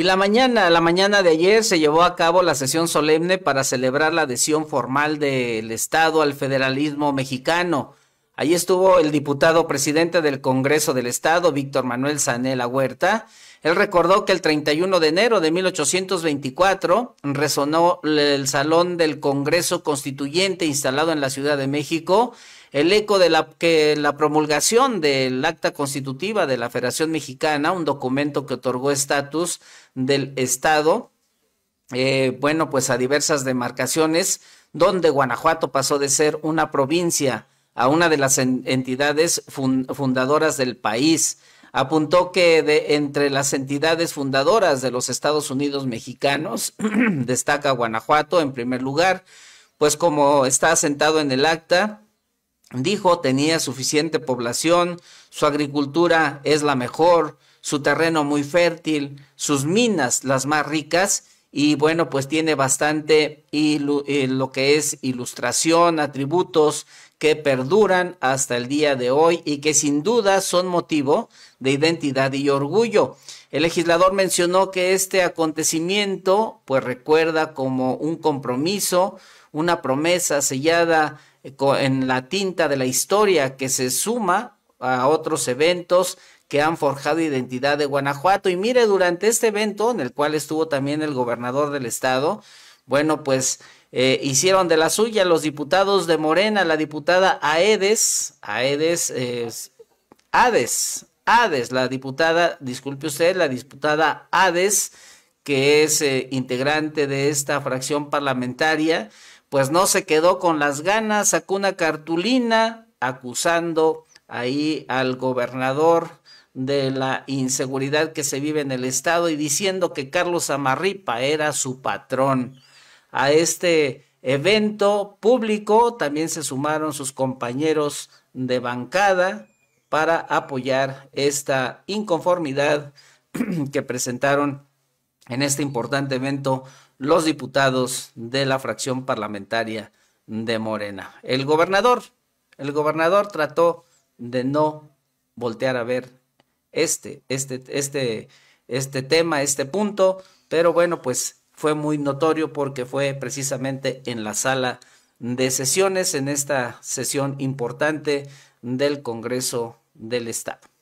Y la mañana, la mañana de ayer se llevó a cabo la sesión solemne para celebrar la adhesión formal del Estado al federalismo mexicano. Ahí estuvo el diputado presidente del Congreso del Estado, Víctor Manuel Sanela Huerta. Él recordó que el 31 de enero de 1824 resonó el salón del Congreso Constituyente instalado en la Ciudad de México el eco de la, que la promulgación del acta constitutiva de la Federación Mexicana, un documento que otorgó estatus del Estado, eh, bueno, pues a diversas demarcaciones, donde Guanajuato pasó de ser una provincia a una de las entidades fundadoras del país. Apuntó que de entre las entidades fundadoras de los Estados Unidos mexicanos destaca Guanajuato en primer lugar, pues como está asentado en el acta, dijo tenía suficiente población, su agricultura es la mejor, su terreno muy fértil, sus minas las más ricas y bueno, pues tiene bastante eh, lo que es ilustración, atributos que perduran hasta el día de hoy y que sin duda son motivo de identidad y orgullo. El legislador mencionó que este acontecimiento pues recuerda como un compromiso, una promesa sellada eh, en la tinta de la historia que se suma a otros eventos que han forjado identidad de Guanajuato. Y mire, durante este evento, en el cual estuvo también el gobernador del estado, bueno, pues eh, hicieron de la suya los diputados de Morena, la diputada Aedes, Aedes, eh, Hades, la diputada, disculpe usted, la diputada Aedes, que es eh, integrante de esta fracción parlamentaria, pues no se quedó con las ganas, sacó una cartulina acusando ahí al gobernador de la inseguridad que se vive en el Estado y diciendo que Carlos Amarripa era su patrón. A este evento público también se sumaron sus compañeros de bancada para apoyar esta inconformidad que presentaron en este importante evento los diputados de la fracción parlamentaria de Morena. El gobernador, el gobernador trató de no voltear a ver este, este, este, este tema, este punto, pero bueno, pues fue muy notorio porque fue precisamente en la sala de sesiones, en esta sesión importante del Congreso del Estado.